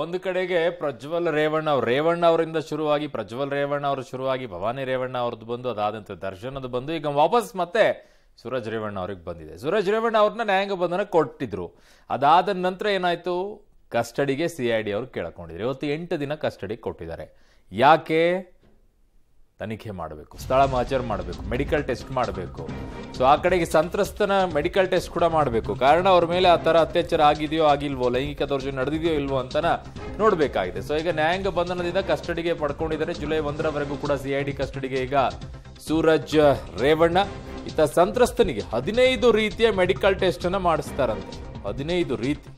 ಒಂದು ಕಡೆಗೆ ಪ್ರಜ್ವಲ್ ರೇವಣ್ಣ ಅವ್ರು ರೇವಣ್ಣ ಅವರಿಂದ ಶುರುವಾಗಿ ಪ್ರಜ್ವಲ್ ರೇವಣ್ಣ ಅವರು ಶುರುವಾಗಿ ಭವಾನಿ ರೇವಣ್ಣ ಅವ್ರದ್ದು ಬಂದು ಅದಾದಂತೆ ದರ್ಶನದ ಬಂದು ಈಗ ವಾಪಸ್ ಮತ್ತೆ ಸೂರಜ್ ರೇವಣ್ಣ ಅವ್ರಿಗೆ ಬಂದಿದೆ ಸೂರಜ್ ರೇವಣ್ಣ ಅವ್ರನ್ನ ನ್ಯಾಯಾಂಗ ಬಂಧನ ಕೊಟ್ಟಿದ್ರು ಅದಾದ ನಂತರ ಏನಾಯ್ತು ಕಸ್ಟಡಿಗೆ ಸಿ ಐ ಡಿ ಅವ್ರು ಕೇಳಿಕೊಂಡಿದ್ರು ಇವತ್ತು ಎಂಟು ದಿನ ಕಸ್ಟಡಿ ಕೊಟ್ಟಿದ್ದಾರೆ ಯಾಕೆ ತನಿಖೆ ಮಾಡಬೇಕು ಸ್ಥಳ ಮಾಚರ್ ಮಾಡಬೇಕು ಮೆಡಿಕಲ್ ಟೆಸ್ಟ್ ಮಾಡಬೇಕು ಸೊ ಆ ಕಡೆಗೆ ಸಂತ್ರಸ್ತನ ಮೆಡಿಕಲ್ ಟೆಸ್ಟ್ ಕೂಡ ಮಾಡಬೇಕು ಕಾರಣ ಅವ್ರ ಮೇಲೆ ಆ ಥರ ಅತ್ಯಾಚಾರ ಆಗಿದೆಯೋ ಆಗಿಲ್ವೋ ಲೈಂಗಿಕ ದೌರ್ಜನ್ಯ ನಡೆದಿದೆಯೋ ಇಲ್ವೋ ಅಂತನ ನೋಡಬೇಕಾಗಿದೆ ಸೊ ಈಗ ನ್ಯಾಯಾಂಗ ಬಂಧನದಿಂದ ಕಸ್ಟಡಿಗೆ ಪಡ್ಕೊಂಡಿದ್ದಾರೆ ಜುಲೈ ಒಂದರವರೆಗೂ ಕೂಡ ಡಿ ಕಸ್ಟಡಿಗೆ ಈಗ ಸೂರಜ್ ರೇವಣ್ಣ ಇತ ಸಂತ್ರಸ್ತನಿಗೆ ಹದಿನೈದು ರೀತಿಯ ಮೆಡಿಕಲ್ ಟೆಸ್ಟ್ ಅನ್ನ ಮಾಡಿಸ್ತಾರಂತೆ ಹದಿನೈದು ರೀತಿ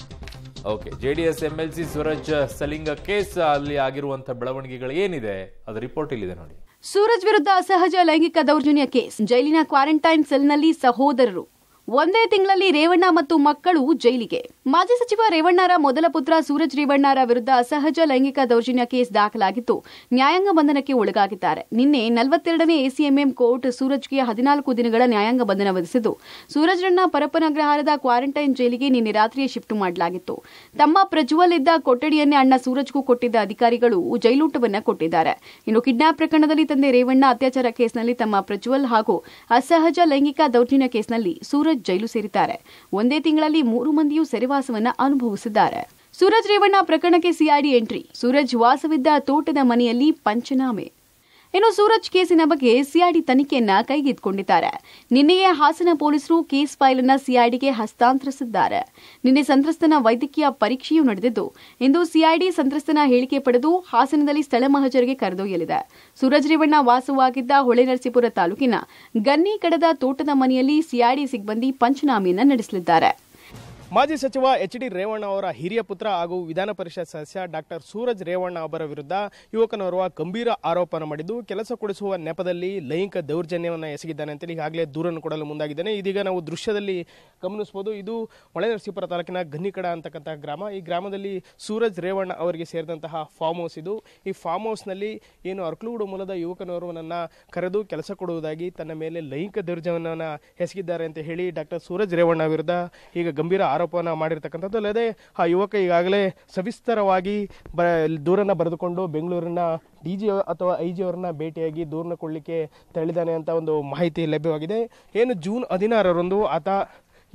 okay J D S M L C Suraj ಸಲಿಂಗ ಕೇಸ್ ಅಲ್ಲಿ ಆಗಿರುವಂತಹ ಬೆಳವಣಿಗೆಗಳು ಏನಿದೆ ಅದು ರಿಪೋರ್ಟ್ ಇಲ್ಲಿದೆ ನೋಡಿ ಸೂರಜ್ ವಿರುದ್ಧ ಅಸಹಜ ಲೈಂಗಿಕ ದೌರ್ಜನ್ಯ ಕೇಸ್ ಜೈಲಿನ ಕ್ವಾರಂಟೈನ್ ಸೆಲ್ನಲ್ಲಿ ಸಹೋದರರು ಒಂದೇ ತಿಂಗಳಲ್ಲಿ ರೇವಣ್ಣ ಮತ್ತು ಮಕ್ಕಳು ಜೈಲಿಗೆ ಮಾಜಿ ಸಚಿವ ರೇವಣ್ಣರ ಮೊದಲ ಪುತ್ರ ಸೂರಜ್ ರೇವಣ್ಣರ ವಿರುದ್ಧ ಅಸಹಜ ಲೈಂಗಿಕ ದೌರ್ಜನ್ಯ ಕೇಸ್ ದಾಖಲಾಗಿದ್ದು ನ್ಯಾಯಾಂಗ ಬಂಧನಕ್ಕೆ ಒಳಗಾಗಿದ್ದಾರೆ ನಿನ್ನೆ ನಲವತ್ತೆರಡನೇ ಎಸಿಎಂಎಂ ಕೋರ್ಟ್ ಸೂರಜ್ಗೆ ಹದಿನಾಲ್ಕು ದಿನಗಳ ನ್ಯಾಯಾಂಗ ಬಂಧನ ವಿಧಿಸಿದ್ದು ಸೂರಜ್ರನ್ನ ಪರಪ್ಪನಗ್ರಹಾರದ ಕ್ವಾರಂಟೈನ್ ಜೈಲಿಗೆ ನಿನ್ನೆ ರಾತ್ರಿಯೇ ಶಿಫ್ಟ್ ಮಾಡಲಾಗಿತ್ತು ತಮ್ಮ ಪ್ರಜ್ವಲ್ ಇದ್ದ ಕೊಠಡಿಯನ್ನೇ ಅಣ್ಣ ಸೂರಜ್ಗೂ ಕೊಟ್ಟಿದ್ದ ಅಧಿಕಾರಿಗಳು ಜೈಲೂಟವನ್ನು ಕೊಟ್ಟಿದ್ದಾರೆ ಇನ್ನು ಕಿಡ್ನಾಪ್ ಪ್ರಕರಣದಲ್ಲಿ ತಂದೆ ರೇವಣ್ಣ ಅತ್ಯಾಚಾರ ಕೇಸ್ನಲ್ಲಿ ತಮ್ಮ ಪ್ರಜ್ವಲ್ ಹಾಗೂ ಅಸಹಜ ಲೈಂಗಿಕ ದೌರ್ಜನ್ಯ ಕೇಸ್ನಲ್ಲಿ ಸೂರಜ್ ಜೈಲು ಸೇರಿದ್ದಾರೆ ಒಂದೇ ತಿಂಗಳಲ್ಲಿ ಮೂರು ಮಂದಿಯೂ ಸೆರೆವಾಸ ಸಹವಾಸವನ್ನ ಅನುಭವಿಸಿದ್ದಾರೆ ಸೂರಜ್ ರೇವಣ್ಣ ಪ್ರಕರಣಕ್ಕೆ ಸಿಐಡಿ ಎಂಟ್ರಿ ಸೂರಜ್ ವಾಸವಿದ್ದ ತೋಟದ ಮನೆಯಲ್ಲಿ ಪಂಚನಾಮೆ ಇನ್ನು ಸೂರಜ್ ಕೇಸಿನ ಬಗ್ಗೆ ಸಿಐಡಿ ತನಿಖೆಯನ್ನ ಕೈಗೆತ್ತಿಕೊಂಡಿದ್ದಾರೆ ನಿನ್ನೆಯೇ ಹಾಸನ ಪೊಲೀಸರು ಕೇಸ್ ಫೈಲ್ ಅನ್ನ ಸಿಐಡಿಗೆ ಹಸ್ತಾಂತರಿಸಿದ್ದಾರೆ ನಿನ್ನೆ ಸಂತ್ರಸ್ತನ ವೈದ್ಯಕೀಯ ಪರೀಕ್ಷೆಯೂ ನಡೆದಿದ್ದು ಇಂದು ಸಿಐಡಿ ಸಂತ್ರಸ್ತನ ಹೇಳಿಕೆ ಪಡೆದು ಹಾಸನದಲ್ಲಿ ಸ್ಥಳ ಮಹಜರಿಗೆ ಕರೆದೊಯ್ಯಲಿದೆ ಸೂರಜ್ ರೇವಣ್ಣ ವಾಸವಾಗಿದ್ದ ಹೊಳೆನರಸೀಪುರ ತಾಲೂಕಿನ ಗನ್ನಿ ಕಡದ ತೋಟದ ಮನೆಯಲ್ಲಿ ಸಿಐಡಿ ಸಿಬ್ಬಂದಿ ಪಂಚನಾಮೆಯನ್ನ ನಡೆಸಲಿದ್ದಾರೆ ಮಾಜಿ ಸಚಿವ ಎಚ್ ಡಿ ರೇವಣ್ಣ ಅವರ ಹಿರಿಯ ಪುತ್ರ ಹಾಗೂ ವಿಧಾನ ಪರಿಷತ್ ಸದಸ್ಯ ಡಾಕ್ಟರ್ ಸೂರಜ್ ರೇವಣ್ಣ ಅವರ ವಿರುದ್ಧ ಯುವಕನೋರ್ವ ಗಂಭೀರ ಆರೋಪನ ಮಾಡಿದ್ದು ಕೆಲಸ ಕೊಡಿಸುವ ನೆಪದಲ್ಲಿ ಲೈಂಗಿಕ ದೌರ್ಜನ್ಯವನ್ನು ಎಸಗಿದ್ದಾನೆ ಅಂತೇಳಿ ಈಗಾಗಲೇ ದೂರನ್ನು ಕೊಡಲು ಮುಂದಾಗಿದ್ದಾನೆ ಇದೀಗ ನಾವು ದೃಶ್ಯದಲ್ಲಿ ಗಮನಿಸಬಹುದು ಇದು ನರಸೀಪುರ ತಾಲೂಕಿನ ಗನ್ನಿಕಡ ಅಂತಕ್ಕಂತಹ ಗ್ರಾಮ ಈ ಗ್ರಾಮದಲ್ಲಿ ಸೂರಜ್ ರೇವಣ್ಣ ಅವರಿಗೆ ಸೇರಿದಂತಹ ಫಾರ್ಮ್ ಹೌಸ್ ಇದು ಈ ಫಾರ್ಮ್ ಹೌಸ್ನಲ್ಲಿ ಏನು ಅರ್ಕಲೂಡು ಮೂಲದ ಯುವಕನೋರ್ವನನ್ನು ಕರೆದು ಕೆಲಸ ಕೊಡುವುದಾಗಿ ತನ್ನ ಮೇಲೆ ಲೈಂಗಿಕ ದೌರ್ಜನ್ಯವನ್ನು ಎಸಗಿದ್ದಾರೆ ಅಂತ ಹೇಳಿ ಡಾಕ್ಟರ್ ಸೂರಜ್ ರೇವಣ್ಣ ವಿರುದ್ಧ ಈಗ ಗಂಭೀರ ಆರೋಪವನ್ನು ಮಾಡಿರ್ತಕ್ಕಂಥದ್ದು ಅಲ್ಲದೆ ಆ ಯುವಕ ಈಗಾಗಲೇ ಸವಿಸ್ತರವಾಗಿ ಬ ದೂರನ್ನು ಬರೆದುಕೊಂಡು ಬೆಂಗಳೂರಿನ ಡಿ ಜಿ ಅಥವಾ ಐ ಜಿ ಅವರನ್ನ ಭೇಟಿಯಾಗಿ ದೂರನ್ನ ಕೊಡಲಿಕ್ಕೆ ತೆರಳಿದ್ದಾನೆ ಅಂತ ಒಂದು ಮಾಹಿತಿ ಲಭ್ಯವಾಗಿದೆ ಏನು ಜೂನ್ ಹದಿನಾರರಂದು ಆತ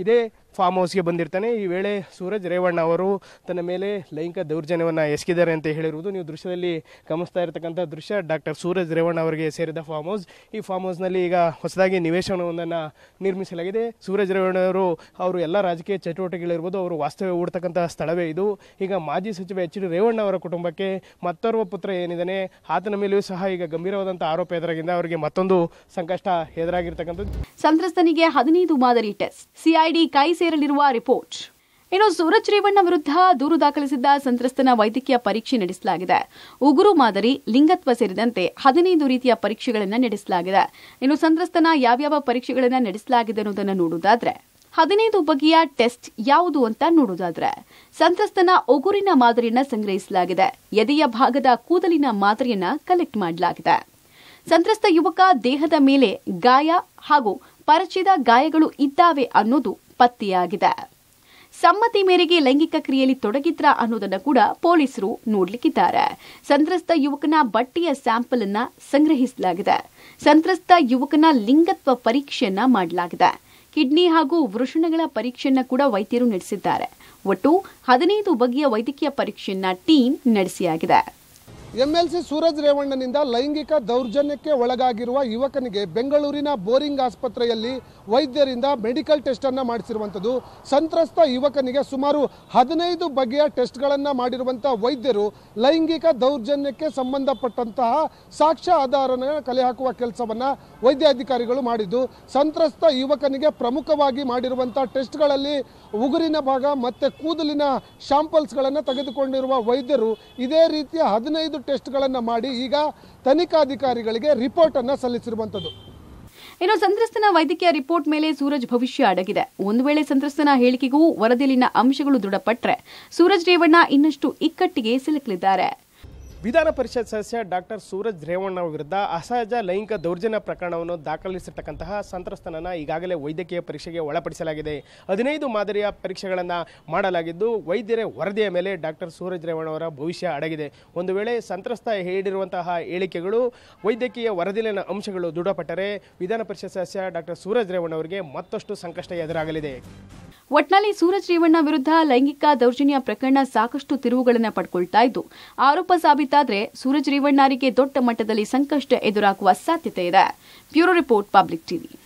ಇದೇ ಫಾರ್ಮ್ ಹೌಸ್ಗೆ ಬಂದಿರ್ತಾನೆ ಈ ವೇಳೆ ಸೂರಜ್ ರೇವಣ್ಣ ಅವರು ತನ್ನ ಮೇಲೆ ಲೈಂಗಿಕ ದೌರ್ಜನ್ಯವನ್ನು ಎಸಗಿದ್ದಾರೆ ಅಂತ ಹೇಳಿರುವುದು ನೀವು ದೃಶ್ಯದಲ್ಲಿ ಗಮನಿಸ್ತಾ ಇರತಕ್ಕಂಥ ದೃಶ್ಯ ಡಾಕ್ಟರ್ ಸೂರಜ್ ರೇವಣ್ಣ ಅವರಿಗೆ ಸೇರಿದ ಫಾರ್ಮ್ ಹೌಸ್ ಈ ಫಾರ್ಮ್ ಹೌಸ್ನಲ್ಲಿ ಈಗ ಹೊಸದಾಗಿ ನಿವೇಶನವೊಂದನ್ನು ನಿರ್ಮಿಸಲಾಗಿದೆ ಸೂರಜ್ ರೇವಣ್ಣ ಅವರು ಅವರು ಎಲ್ಲ ರಾಜಕೀಯ ಚಟುವಟಿಕೆಗಳಿರ್ಬೋದು ಅವರು ವಾಸ್ತವ್ಯ ಹೂಡ್ತಕ್ಕಂಥ ಸ್ಥಳವೇ ಇದು ಈಗ ಮಾಜಿ ಸಚಿವ ಎಚ್ ಡಿ ರೇವಣ್ಣ ಅವರ ಕುಟುಂಬಕ್ಕೆ ಮತ್ತೋರ್ವ ಪುತ್ರ ಏನಿದ್ದಾನೆ ಆತನ ಮೇಲೆಯೂ ಸಹ ಈಗ ಗಂಭೀರವಾದಂಥ ಆರೋಪ ಎದುರಾಗಿಂದ ಅವರಿಗೆ ಮತ್ತೊಂದು ಸಂಕಷ್ಟ ಎದುರಾಗಿರ್ತಕ್ಕಂಥದ್ದು ಸಂತ್ರಸ್ತನಿಗೆ ಹದಿನೈದು ಮಾದರಿ ಟೆಸ್ಟ್ ಸಿಐಡಿ ಕೈ ಸೇರಲಿರುವ ರಿಪೋರ್ಟ್ ಇನ್ನು ಸೂರಜ್ ರೇವಣ್ಣ ವಿರುದ್ಧ ದೂರು ದಾಖಲಿಸಿದ್ದ ಸಂತ್ರಸ್ತನ ವೈದ್ಯಕೀಯ ಪರೀಕ್ಷೆ ನಡೆಸಲಾಗಿದೆ ಉಗುರು ಮಾದರಿ ಲಿಂಗತ್ವ ಸೇರಿದಂತೆ ಹದಿನೈದು ರೀತಿಯ ಪರೀಕ್ಷೆಗಳನ್ನು ನಡೆಸಲಾಗಿದೆ ಇನ್ನು ಸಂತ್ರಸ್ತನ ಯಾವ್ಯಾವ ಪರೀಕ್ಷೆಗಳನ್ನು ನಡೆಸಲಾಗಿದೆ ಅನ್ನೋದನ್ನು ನೋಡುವುದಾದ್ರೆ ಹದಿನೈದು ಬಗೆಯ ಟೆಸ್ಟ್ ಯಾವುದು ಅಂತ ನೋಡುವುದಾದ್ರೆ ಸಂತ್ರಸ್ತನ ಉಗುರಿನ ಮಾದರಿಯನ್ನ ಸಂಗ್ರಹಿಸಲಾಗಿದೆ ಎದೆಯ ಭಾಗದ ಕೂದಲಿನ ಮಾದರಿಯನ್ನ ಕಲೆಕ್ಟ್ ಮಾಡಲಾಗಿದೆ ಸಂತ್ರಸ್ತ ಯುವಕ ದೇಹದ ಮೇಲೆ ಗಾಯ ಹಾಗೂ ಪರಿಚಯದ ಗಾಯಗಳು ಇದ್ದಾವೆ ಅನ್ನೋದು ಪತ್ತೆಯಾಗಿದೆ ಸಮ್ಮತಿ ಮೇರೆಗೆ ಲೈಂಗಿಕ ಕ್ರಿಯೆಯಲ್ಲಿ ತೊಡಗಿದ್ರ ಅನ್ನೋದನ್ನು ಕೂಡ ಪೊಲೀಸರು ನೋಡಲಿಕ್ಕಿದ್ದಾರೆ ಸಂತ್ರಸ್ತ ಯುವಕನ ಬಟ್ಟೆಯ ಸ್ಯಾಂಪಲ್ ಅನ್ನ ಸಂಗ್ರಹಿಸಲಾಗಿದೆ ಸಂತ್ರಸ್ತ ಯುವಕನ ಲಿಂಗತ್ವ ಪರೀಕ್ಷೆಯನ್ನ ಮಾಡಲಾಗಿದೆ ಕಿಡ್ನಿ ಹಾಗೂ ವೃಷಣಗಳ ಪರೀಕ್ಷೆಯನ್ನ ಕೂಡ ವೈದ್ಯರು ನಡೆಸಿದ್ದಾರೆ ಒಟ್ಟು ಹದಿನೈದು ಬಗೆಯ ವೈದ್ಯಕೀಯ ಪರೀಕ್ಷೆಯನ್ನ ಟೀಮ್ ನಡೆಸಿಯಾಗಿದೆ ಎಂಎಲ್ಸಿ ಸೂರಜ್ ರೇವಣ್ಣನಿಂದ ಲೈಂಗಿಕ ದೌರ್ಜನ್ಯಕ್ಕೆ ಒಳಗಾಗಿರುವ ಯುವಕನಿಗೆ ಬೆಂಗಳೂರಿನ ಬೋರಿಂಗ್ ಆಸ್ಪತ್ರೆಯಲ್ಲಿ ವೈದ್ಯರಿಂದ ಮೆಡಿಕಲ್ ಟೆಸ್ಟನ್ನು ಮಾಡಿಸಿರುವಂಥದ್ದು ಸಂತ್ರಸ್ತ ಯುವಕನಿಗೆ ಸುಮಾರು ಹದಿನೈದು ಬಗೆಯ ಟೆಸ್ಟ್ಗಳನ್ನು ಮಾಡಿರುವಂಥ ವೈದ್ಯರು ಲೈಂಗಿಕ ದೌರ್ಜನ್ಯಕ್ಕೆ ಸಂಬಂಧಪಟ್ಟಂತಹ ಸಾಕ್ಷ್ಯ ಆಧಾರನ ಕಲೆ ಹಾಕುವ ಕೆಲಸವನ್ನು ವೈದ್ಯಾಧಿಕಾರಿಗಳು ಮಾಡಿದ್ದು ಸಂತ್ರಸ್ತ ಯುವಕನಿಗೆ ಪ್ರಮುಖವಾಗಿ ಮಾಡಿರುವಂಥ ಟೆಸ್ಟ್ಗಳಲ್ಲಿ ಉಗುರಿನ ಭಾಗ ಮತ್ತು ಕೂದಲಿನ ಶಾಂಪಲ್ಸ್ಗಳನ್ನು ತೆಗೆದುಕೊಂಡಿರುವ ವೈದ್ಯರು ಇದೇ ರೀತಿಯ ಹದಿನೈದು ಟೆಸ್ಟ್ಗಳನ್ನು ಮಾಡಿ ಈಗ ತನಿಖಾಧಿಕಾರಿಗಳಿಗೆ ರಿಪೋರ್ಟನ್ನು ಸಲ್ಲಿಸಿರುವಂಥದ್ದು ಇನ್ನು ಸಂತ್ರಸ್ತನ ವೈದ್ಯಕೀಯ ರಿಪೋರ್ಟ್ ಮೇಲೆ ಸೂರಜ್ ಭವಿಷ್ಯ ಅಡಗಿದೆ ಒಂದು ವೇಳೆ ಸಂತ್ರಸ್ತನ ಹೇಳಿಕೆಗೂ ವರದಿಯಲ್ಲಿನ ಅಂಶಗಳು ದೃಢಪಟ್ಟರೆ ಸೂರಜ್ ರೇವಣ್ಣ ಇನ್ನಷ್ಟು ಇಕ್ಕಟ್ಟಿಗೆ ಸಿಲುಕಲಿದ್ದಾರೆ ವಿಧಾನ ಪರಿಷತ್ ಸದಸ್ಯ ಡಾಕ್ಟರ್ ಸೂರಜ್ ರೇವಣ್ಣ ವಿರುದ್ಧ ಅಸಹಜ ಲೈಂಗಿಕ ದೌರ್ಜನ್ಯ ಪ್ರಕರಣವನ್ನು ದಾಖಲಿಸಿರ್ತಕ್ಕಂತಹ ಸಂತ್ರಸ್ತನನ್ನು ಈಗಾಗಲೇ ವೈದ್ಯಕೀಯ ಪರೀಕ್ಷೆಗೆ ಒಳಪಡಿಸಲಾಗಿದೆ ಹದಿನೈದು ಮಾದರಿಯ ಪರೀಕ್ಷೆಗಳನ್ನು ಮಾಡಲಾಗಿದ್ದು ವೈದ್ಯರ ವರದಿಯ ಮೇಲೆ ಡಾಕ್ಟರ್ ಸೂರಜ್ ರೇವಣ್ಣ ಅವರ ಭವಿಷ್ಯ ಅಡಗಿದೆ ಒಂದು ವೇಳೆ ಸಂತ್ರಸ್ತ ಹೇಳಿರುವಂತಹ ಹೇಳಿಕೆಗಳು ವೈದ್ಯಕೀಯ ವರದಿಲಿನ ಅಂಶಗಳು ದೃಢಪಟ್ಟರೆ ವಿಧಾನ ಪರಿಷತ್ ಸದಸ್ಯ ಡಾಕ್ಟರ್ ಸೂರಜ್ ರೇವಣ್ಣ ಅವರಿಗೆ ಮತ್ತಷ್ಟು ಸಂಕಷ್ಟ ಎದುರಾಗಲಿದೆ ಒಟ್ನಲ್ಲಿ ಸೂರಜ್ ರೇವಣ್ಣ ವಿರುದ್ಧ ಲೈಂಗಿಕ ದೌರ್ಜನ್ಯ ಪ್ರಕರಣ ಸಾಕಷ್ಟು ತಿರುವುಗಳನ್ನು ಪಡ್ಕೊಳ್ತಾ ಇದ್ದು ಆರೋಪ ಸಾಬೀತಾದರೆ ಸೂರಜ್ ರೇವಣ್ಣರಿಗೆ ದೊಡ್ಡ ಮಟ್ಟದಲ್ಲಿ ಸಂಕಷ್ಟ ಎದುರಾಗುವ ಸಾಧ್ಯತೆ ಇದೆ ಬ್ಯೂರೋ ರಿಪೋರ್ಟ್ ಪಬ್ಲಿಕ್ ಟಿವಿ